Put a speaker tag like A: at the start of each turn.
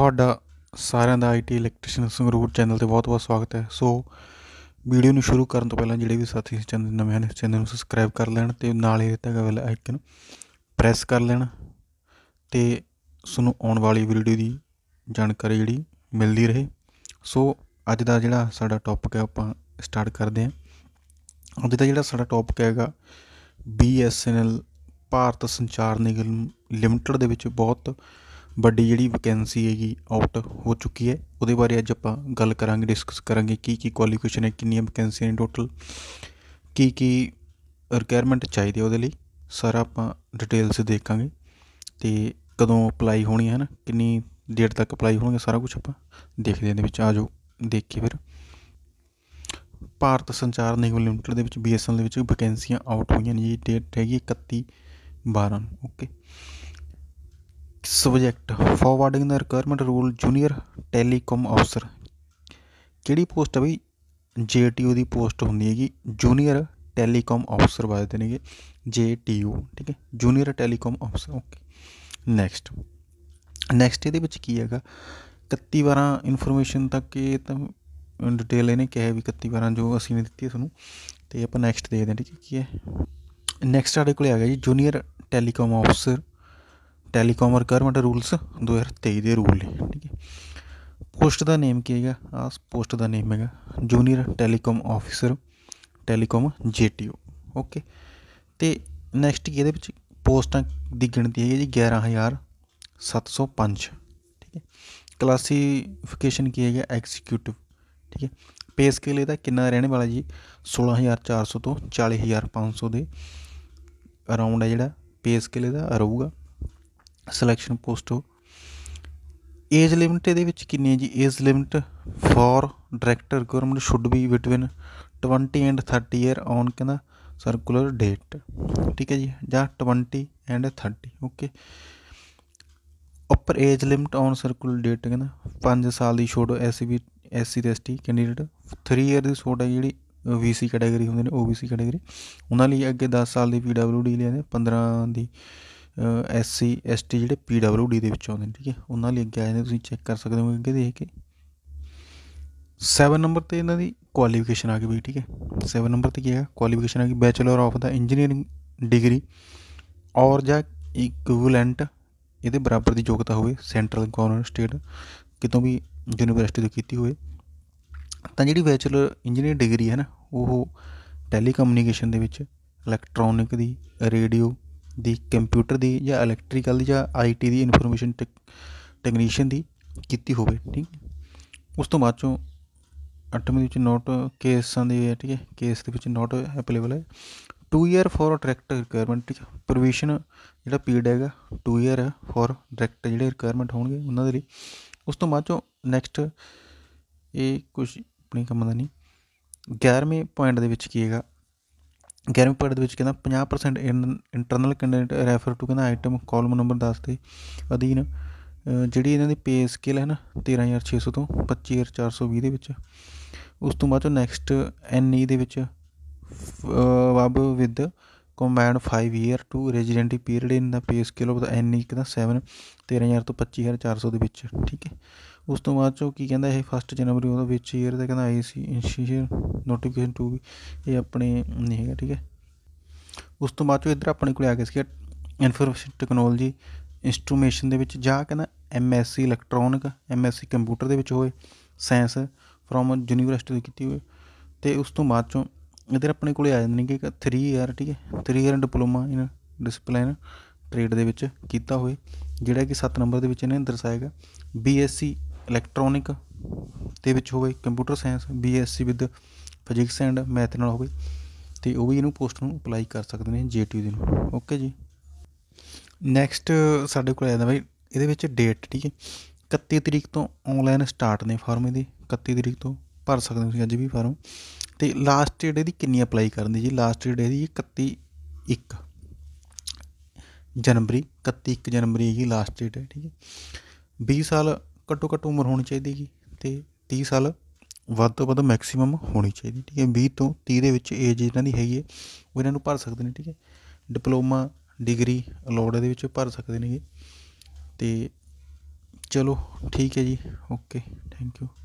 A: ਤੁਹਾਡਾ ਸਾਰਿਆਂ ਦਾ ਆਈਟੀ ਇਲੈਕਟ੍ਰੀਸ਼ੀਅਨ ਸੰਗਰੂਰ ਚੈਨਲ ਤੇ ਬਹੁਤ-ਬਹੁਤ ਸਵਾਗਤ ਹੈ ਸੋ ਵੀਡੀਓ ਨੂੰ ਸ਼ੁਰੂ ਕਰਨ ਤੋਂ ਪਹਿਲਾਂ ਜਿਹੜੇ ਵੀ ਸਾਥੀ ਇਸ ਚੈਨਲ ਨਵੇਂ ਹਨ ਇਸ ਚੈਨਲ ਨੂੰ ਸਬਸਕ੍ਰਾਈਬ ਕਰ ਲੈਣ ਤੇ ਨਾਲ ਹੀ ਦਿੱਤਾ ਗਿਆ ਬੈਲ ਆਈਕਨ ਪ੍ਰੈਸ ਕਰ ਲੈਣ ਤੇ ਤੁਹਾਨੂੰ ਆਉਣ ਵਾਲੀ ਵੀਡੀਓ ਦੀ ਜਾਣਕਾਰੀ ਜਿਹੜੀ ਮਿਲਦੀ ਰਹੇ ਸੋ ਅੱਜ ਦਾ ਜਿਹੜਾ ਸਾਡਾ ਟੌਪਿਕ ਹੈ ਆਪਾਂ ਸਟਾਰਟ ਕਰਦੇ ਹਾਂ ਅੱਜ ਦਾ ਜਿਹੜਾ ਸਾਡਾ ਟੌਪਿਕ ਹੈਗਾ BSNL ਭਾਰਤ ਸੰਚਾਰ ਨਿਗਮ ਲਿਮਟਿਡ ਦੇ ਵਿੱਚ ਬਹੁਤ ਵੱਡੀ ਜਿਹੜੀ ਵੈਕੈਂਸੀ ਹੈਗੀ ਆਊਟ ਹੋ ਚੁੱਕੀ ਹੈ ਉਹਦੇ ਬਾਰੇ ਅੱਜ ਆਪਾਂ ਗੱਲ ਕਰਾਂਗੇ ਡਿਸਕਸ ਕਰਾਂਗੇ ਕੀ ਕੀ ਕੁਆਲੀਫਿਕੇਸ਼ਨ ਹੈ ਕਿੰਨੀਆਂ ਵੈਕੈਂਸੀਆਂ ਨੇ ਟੋਟਲ ਕੀ ਕੀ ਰਿਕੁਆਇਰਮੈਂਟ ਚਾਹੀਦੀ ਉਹਦੇ ਲਈ ਸਾਰਾ ਆਪਾਂ ਡਿਟੇਲਸ ਦੇਖਾਂਗੇ ਤੇ ਕਦੋਂ ਅਪਲਾਈ ਹੋਣੀ ਹੈ ਨਾ ਕਿੰਨੀ ਡੇਟ ਤੱਕ ਅਪਲਾਈ ਹੋਣਗੇ ਸਾਰਾ ਕੁਝ ਆਪਾਂ ਦੇਖਦੇ ਹਾਂ ਦੇ ਵਿੱਚ ਆ ਜਾਓ ਦੇਖੀਏ ਫਿਰ ਭਾਰਤ ਸੰਚਾਰ ਨਿਗਮ ਲਿਮਟਿਡ ਦੇ ਵਿੱਚ ਬੀਐਸਐਨ ਦੇ ਵਿੱਚ ਵੈਕੈਂਸੀਆਂ ਆਊਟ ਹੋਈਆਂ ਨੇ ਜੀ ਡੇਟ ਹੈਗੀ 31 12 ਓਕੇ ਸਬਜੈਕਟ ਫਾਰਵਰਡਿੰਗ ਦਾ ਰਿਕੁਆਇਰਮੈਂਟ ਰੂਲ ਜੂਨੀਅਰ ਟੈਲੀਕਮ ਅਫਸਰ ਕਿਹੜੀ ਪੋਸਟ ਹੈ ਬਈ ਜੇਟੀਯੂ ਦੀ ਪੋਸਟ ਹੁੰਦੀ ਹੈਗੀ ਜੂਨੀਅਰ ਟੈਲੀਕਮ ਅਫਸਰ ਵਾਜਦੇ ਨੇਗੇ ਜੇਟੀਯੂ ਠੀਕ ਹੈ ਜੂਨੀਅਰ ਟੈਲੀਕਮ ਅਫਸਰ ਓਕੇ ਨੈਕਸਟ ਨੈਕਸਟ ਇਹਦੇ ਵਿੱਚ ਕੀ ਹੈਗਾ 31 ਵਾਰਾਂ ਇਨਫੋਰਮੇਸ਼ਨ ਤੱਕ ਇਹ ਤਾਂ ਡਿਟੇਲ ਇਹਨੇ ਕਿਹਾ ਵੀ 31 ਵਾਰਾਂ ਜੋ ਅਸੀਂ ਨੇ ਦਿੱਤੀ ਹੈ ਤੁਹਾਨੂੰ ਤੇ ਆਪਾਂ ਨੈਕਸਟ ਦੇਖਦੇ ਹਾਂ ਠੀਕ ਹੈ ਕੀ ਹੈ ਨੈਕਸਟ ਸਾਡੇ ਕੋਲ ਆ ਗਿਆ ਜੀ ਜੂਨੀਅਰ ਟੈਲੀਕਮ ਅਫਸਰ ਟੈਲੀਕਾਮ ਰਿਕਰਮੈਂਟ ਰੂਲਸ 2023 ਦੇ ਰੂਲ ਨੇ ਠੀਕ ਹੈ ਪੋਸਟ ਦਾ ਨੇਮ ਕੀ ਹੈਗਾ ਆਸ ਪੋਸਟ ਦਾ ਨੇਮ ਹੈਗਾ junior telecom officer telecom GTO okay ਤੇ ਨੈਕਸਟ ਕੀ ਇਹਦੇ ਵਿੱਚ ਪੋਸਟਾਂ ਦੀ ਗਿਣਤੀ ਹੈ ਜੀ 11705 ਠੀਕ ਹੈ ਕਲਾਸੀਫਿਕੇਸ਼ਨ ਕੀ ਹੈਗਾ ਐਗਜ਼ੀਕਿਊਟਿਵ ਠੀਕ ਹੈ ਪੇ ਸਕੇਲ ਇਹਦਾ ਕਿੰਨਾ ਰਹਿਣ ਵਾਲਾ ਜੀ 16400 ਤੋਂ 40500 ਦੇ ਅਰਾਊਂਡ ਹੈ ਜਿਹੜਾ ਪੇ ਸਕੇਲ ਇਹਦਾ ਰਹੂਗਾ ਸਿਲੈਕਸ਼ਨ ਪੋਸਟੋ ਏਜ ਲਿਮਿਟ ਇਹਦੇ ਵਿੱਚ ਕਿੰਨੀ ਹੈ ਜੀ age limit for director government should be between 20 and 30 year on ਕਹਿੰਦਾ ਸਰਕੂਲਰ ਡੇਟ ਠੀਕ ਹੈ ਜੀ ਜਾਂ 20 ਐਂਡ 30 ਓਕੇ ਉੱਪਰ age limit on circular date ਕਹਿੰਦਾ 5 ਸਾਲ ਦੀ ਛੋੜ ਐਸਸੀ ਵੀ ਐਸਸੀ ਤੇ ਐਸਟੀ ਕੈਂਡੀਡੇਟ 3 ਇਅਰ ਦੀ ਛੋੜ ਹੈ ਜਿਹੜੀ ਵੀਸੀ ਕੈਟਾਗਰੀ ਹੁੰਦੇ ਨੇ ਓਬੀਸੀ ਕੈਟਾਗਰੀ ਉਹਨਾਂ ਲਈ ਅੱਗੇ 10 ਸਾਲ ਦੀ ਪੀਡਬਲਯੂਡੀ ਲਿਆਂਦੇ 15 ਦੀ ਐਸਸੀ ਐਸਟੀ ਜਿਹੜੇ ਪੀਡਬਲਯੂਡੀ ਦੇ ਵਿੱਚ ਆਉਂਦੇ ਨੇ ਠੀਕ ਹੈ ਉਹਨਾਂ ਲਈ ਅੱਗੇ ਆਏ ਨੇ ਤੁਸੀਂ ਚੈੱਕ ਕਰ ਸਕਦੇ ਹੋ ਕਿ ਦੇਖ ਕੇ 7 ਨੰਬਰ ਤੇ ਇਹਨਾਂ ਦੀ ਕੁਆਲੀਫਿਕੇਸ਼ਨ ਆ ਗਈ ਬਈ ਠੀਕ ਹੈ 7 ਨੰਬਰ ਤੇ ਕੀ ਹੈ ਕੁਆਲੀਫਿਕੇਸ਼ਨ ਆ ਗਈ ਬੈਚਲਰ ਆਫ ਦਾ ਇੰਜੀਨੀਅਰਿੰਗ ਡਿਗਰੀ ਔਰ ਜਾਂ ਇਕੁਇਵਲੈਂਟ ਇਹਦੇ ਬਰਾਬਰ ਦੀ ਯੋਗਤਾ ਹੋਵੇ ਸੈਂਟਰਲ ਗਵਰਨਮੈਂਟ ਸਟੇਟ ਕਿਤੋਂ ਵੀ ਯੂਨੀਵਰਸਿਟੀ ਤੋਂ ਕੀਤੀ ਹੋਵੇ ਤਾਂ ਜਿਹੜੀ ਬੈਚਲਰ ਇੰਜੀਨੀਅਰ ਡਿਗਰੀ ਹੈ ਨਾ ਉਹ ਟੈਲੀਕਮਿਊਨੀਕੇਸ਼ਨ ਦੇ ਵਿੱਚ ਇਲੈਕਟ੍ਰੋਨਿਕ ਦੀ ਰੇਡੀਓ ਦੀ ਕੰਪਿਊਟਰ ਦੀ ਜਾਂ ਇਲੈਕਟ੍ਰੀਕਲ ਦੀ ਜਾਂ ਆਈਟੀ ਦੀ ਇਨਫੋਰਮੇਸ਼ਨ ਟੈਕਨੀਸ਼ੀਅਨ ਦੀ ਕੀਤੀ ਹੋਵੇ ਠੀਕ ਉਸ ਤੋਂ ਬਾਅਦ ਚੋਂ 8ਵੇਂ ਦੇ ਵਿੱਚ ਨੋਟ ਕੇਸਾਂ ਦੀ ਹੈ ਠੀਕ ਹੈ ਕੇਸ ਦੇ ਵਿੱਚ ਨੋਟ ਅਵੇਲੇਬਲ ਹੈ 2 ਇਅਰ ਫॉर ਡਾਇਰੈਕਟ ਰਿਕੁਆਇਰਮੈਂਟ ਠੀਕ ਹੈ ਪ੍ਰੋਵੀਸ਼ਨ ਜਿਹੜਾ ਪੀਡ ਹੈਗਾ 2 ਇਅਰ ਫॉर ਡਾਇਰੈਕਟ ਜਿਹੜੇ ਰਿਕੁਆਇਰਮੈਂਟ ਹੋਣਗੇ ਉਹਨਾਂ ਦੇ ਲਈ ਉਸ ਤੋਂ ਬਾਅਦ ਚੋਂ ਨੈਕਸਟ ਇਹ ਕੁਝ ਆਪਣੇ ਕੰਮ ਦਾ ਨਹੀਂ 11ਵੇਂ ਪੁਆਇੰਟ ਦੇ ਵਿੱਚ ਕੀ ਹੈਗਾ 11ਵੇਂ ਪੈਰਟ ਦੇ ਵਿੱਚ ਕਹਿੰਦਾ 50% ਇੰਟਰਨਲ ਕੰਟੈਂਟ ਰੈਫਰ ਟੂ ਕਹਿੰਦਾ ਆਈਟਮ ਕਾਲਮ ਨੰਬਰ 10 ਦੇ ਅਧੀਨ ਜਿਹੜੀ ਇਹਨਾਂ ਦੀ ਪੇ ਸਕੇਲ ਹੈ ਨਾ 13600 ਤੋਂ 25420 ਦੇ ਵਿੱਚ ਉਸ ਤੋਂ ਬਾਅਦ ਚੋਂ ਨੈਕਸਟ ਐਨਈ e ਦੇ ਵਿੱਚ ਵਬ with combine 5 year to resident period in the pay scale of the NE ਕਹਿੰਦਾ 7 13000 e ਤੋਂ 25400 ਦੇ ਵਿੱਚ ਠੀਕ ਹੈ ਉਸ ਤੋਂ ਬਾਅਦ ਚੋ ਕੀ ਕਹਿੰਦਾ ਇਹ ਫਸਟ ਜਨਵਰੀ ਉਹਦੇ ਵਿੱਚ ਈਅਰ ਇਹਦਾ ਕਹਿੰਦਾ ਆਈ ਸੀ ਇਨਸ਼ੀਅਰ ਨੋਟੀਫਿਕੇਸ਼ਨ ਟੂ ਇਹ ਆਪਣੇ ਨਹੀਂ ਹੈਗਾ ਠੀਕ ਹੈ ਉਸ ਤੋਂ ਬਾਅਦ ਚੋ ਇੱਧਰ ਆਪਣੇ ਕੋਲ ਆ ਗਿਆ ਸੀ ਇਨਫੋਰਮੇਸ਼ਨ ਟੈਕਨੋਲੋਜੀ ਇੰਸਟਰੂਮੇਸ਼ਨ ਦੇ ਵਿੱਚ ਜਾ ਕਹਿੰਦਾ ਐਮਐਸਸੀ ਇਲੈਕਟ੍ਰੋਨਿਕ ਐਮਐਸਸੀ ਕੰਪਿਊਟਰ ਦੇ ਵਿੱਚ ਹੋਏ ਸਾਇੰਸ ਫਰੋਮ ਯੂਨੀਵਰਸਿਟੀ ਤੋਂ ਕੀਤੀ ਹੋਏ ਤੇ ਉਸ ਤੋਂ ਬਾਅਦ ਚੋ ਇਧਰ ਆਪਣੇ ਕੋਲੇ ਆ ਜਾਂਦੇ ਨੇ ਕਿ 3 ਈਅਰ ਠੀਕ ਹੈ 3 year diploma in discipline trade ਦੇ ਵਿੱਚ ਕੀਤਾ ਹੋਏ ਜਿਹੜਾ ਕਿ 7 ਨੰਬਰ ਦੇ ਵਿੱਚ ਇਹਨੇ ਹੈ ਬੀਐਸਸੀ ਇਲੈਕਟ੍ਰੋਨਿਕ ਦੇ ਵਿੱਚ ਹੋਵੇ computer science BSc with physics and math ਨਾਲ ਹੋਵੇ ਤੇ ਉਹ ਵੀ ਇਹਨੂੰ ਪੋਸਟ ਨੂੰ ਅਪਲਾਈ ਕਰ ਸਕਦੇ ਨੇ ਜੀਟੀਯੂ ਦੇ ਨੂੰ ਓਕੇ ਜੀ ਨੈਕਸਟ ਸਾਡੇ ਕੋਲ ਆਇਆ ਬਾਈ ਇਹਦੇ ਵਿੱਚ ਡੇਟ ਠੀਕ ਹੈ 31 ਤਰੀਕ ਤੋਂ ਆਨਲਾਈਨ ਸਟਾਰਟ ਨੇ ਫਾਰਮ ਇਹਦੇ 31 ਤਰੀਕ ਤੋਂ ਭਰ ਸਕਦੇ ਹੋ ਤੁਸੀਂ ਅੱਜ ਵੀ ਫਾਰਮ ਤੇ ਲਾਸਟ ਡੇਟ ਇਹਦੀ ਕਿੰਨੀ ਅਪਲਾਈ ਕਰਨ ਦੀ ਜੀ ਲਾਸਟ ਡੇਟ ਇਹਦੀ 31 1 ਜਨਵਰੀ 31 ਜਨਵਰੀ ਹੈਗੀ ਲਾਸਟ ਡੇਟ ਹੈ ਠੀਕ ਹੈ 20 ਸਾਲ ਘੱਟੋ ਘੱਟ ਉਮਰ ਹੋਣੀ ਚਾਹੀਦੀ ਹੈ ਤੇ 30 ਸਾਲ ਵੱਧ ਤੋਂ ਵੱਧ ਮੈਕਸਿਮਮ ਹੋਣੀ ਚਾਹੀਦੀ ਠੀਕ ਹੈ 20 ਤੋਂ 30 ਦੇ ਵਿੱਚ ਏਜ ਇਹਨਾਂ ਦੀ ਹੈਗੀ ਹੈ ਉਹ ਇਹਨਾਂ ਨੂੰ ਭਰ ਸਕਦੇ ਨੇ ਠੀਕ ਹੈ ਡਿਪਲੋਮਾ ਡਿਗਰੀ ਅਲੋਡ ਇਹਦੇ ਵਿੱਚ ਭਰ ਸਕਦੇ ਨੇਗੇ ਤੇ ਚਲੋ ਠੀਕ ਹੈ ਜੀ ਓਕੇ ਥੈਂਕ ਯੂ